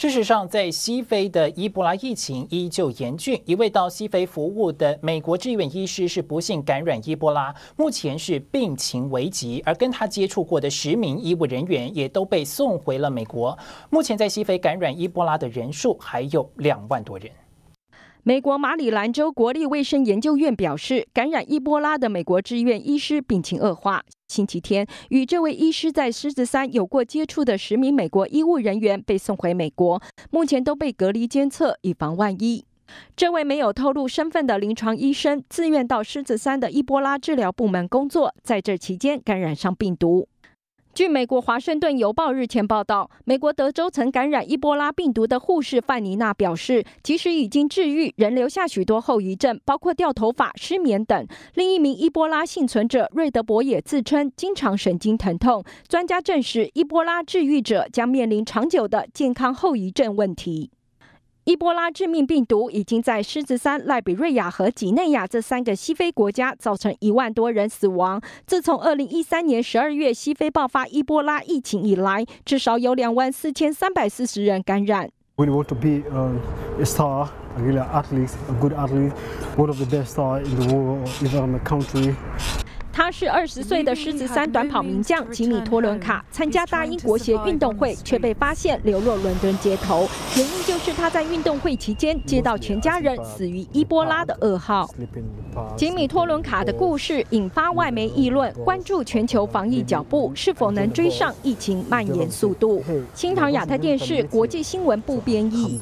事实上，在西非的伊波拉疫情依旧严峻。一位到西非服务的美国志愿医师是不幸感染伊波拉，目前是病情危急，而跟他接触过的十名医务人员也都被送回了美国。目前在西非感染伊波拉的人数还有两万多人。美国马里兰州国立卫生研究院表示，感染伊波拉的美国志愿医师病情恶化。星期天，与这位医师在狮子山有过接触的十名美国医务人员被送回美国，目前都被隔离监测，以防万一。这位没有透露身份的临床医生自愿到狮子山的伊波拉治疗部门工作，在这期间感染上病毒。据美国《华盛顿邮报》日前报道，美国德州曾感染伊波拉病毒的护士范妮娜表示，即使已经治愈，仍留下许多后遗症，包括掉头发、失眠等。另一名伊波拉幸存者瑞德伯也自称经常神经疼痛。专家证实，伊波拉治愈者将面临长久的健康后遗症问题。伊波拉致命病毒已经在狮子山、赖比瑞亚和几内亚这三个西非国家造成一万多人死亡。自从2013年12月西非爆发伊波拉疫情以来，至少有24,340人感染。他是二十岁的狮子三短跑名将吉米托伦卡，参加大英国协运动会，却被发现流落伦敦街头，原因就是他在运动会期间接到全家人死于伊波拉的噩耗。吉米托伦卡的故事引发外媒议论，关注全球防疫脚步是否能追上疫情蔓延速度。新唐亚泰电视国际新闻部编译。